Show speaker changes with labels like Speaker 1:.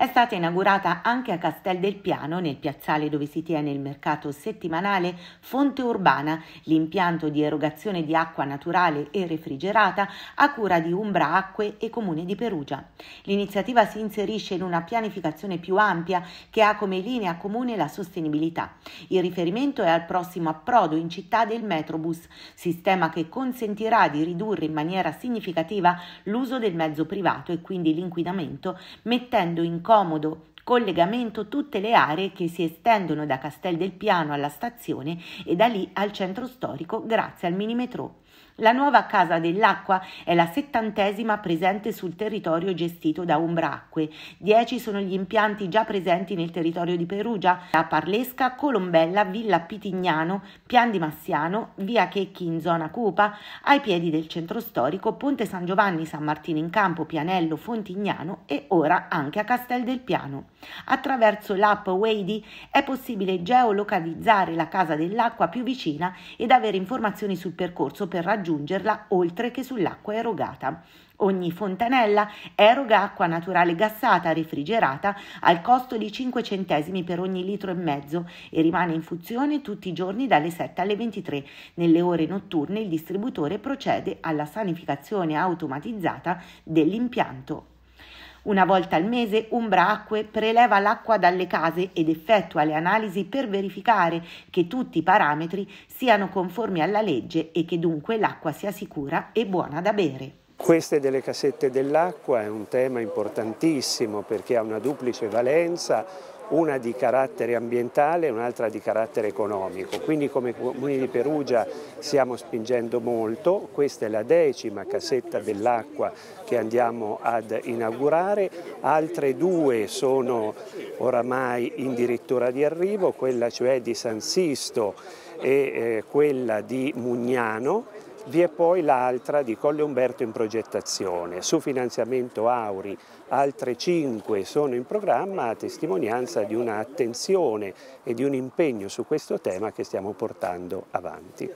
Speaker 1: È stata inaugurata anche a Castel del Piano, nel piazzale dove si tiene il mercato settimanale Fonte Urbana, l'impianto di erogazione di acqua naturale e refrigerata a cura di Umbra Acque e Comune di Perugia. L'iniziativa si inserisce in una pianificazione più ampia che ha come linea comune la sostenibilità. Il riferimento è al prossimo approdo in città del Metrobus, sistema che consentirà di ridurre in maniera significativa l'uso del mezzo privato e quindi l'inquinamento, mettendo in comodo collegamento tutte le aree che si estendono da Castel del Piano alla stazione e da lì al centro storico grazie al mini metrò. La nuova Casa dell'Acqua è la settantesima presente sul territorio gestito da Umbra Acque. Dieci sono gli impianti già presenti nel territorio di Perugia, a Parlesca, Colombella, Villa Pitignano, Pian di Massiano, Via Checchi in zona Cupa, ai piedi del centro storico, Ponte San Giovanni, San Martino in Campo, Pianello, Fontignano e ora anche a Castel del Piano. Attraverso l'app Wady è possibile geolocalizzare la Casa dell'Acqua più vicina ed avere informazioni sul percorso per per raggiungerla oltre che sull'acqua erogata. Ogni fontanella eroga acqua naturale gassata refrigerata al costo di 5 centesimi per ogni litro e mezzo e rimane in funzione tutti i giorni dalle 7 alle 23. Nelle ore notturne il distributore procede alla sanificazione automatizzata dell'impianto. Una volta al mese Umbra Acque preleva l'acqua dalle case ed effettua le analisi per verificare che tutti i parametri siano conformi alla legge e che dunque l'acqua sia sicura e buona da bere.
Speaker 2: Queste delle cassette dell'acqua è un tema importantissimo perché ha una duplice valenza, una di carattere ambientale e un'altra di carattere economico. Quindi come Comuni di Perugia stiamo spingendo molto, questa è la decima cassetta dell'acqua che andiamo ad inaugurare, altre due sono oramai in dirittura di arrivo, quella cioè di San Sisto e eh, quella di Mugnano vi è poi l'altra di Colle Umberto in progettazione, su finanziamento Auri altre cinque sono in programma a testimonianza di un'attenzione e di un impegno su questo tema che stiamo portando avanti.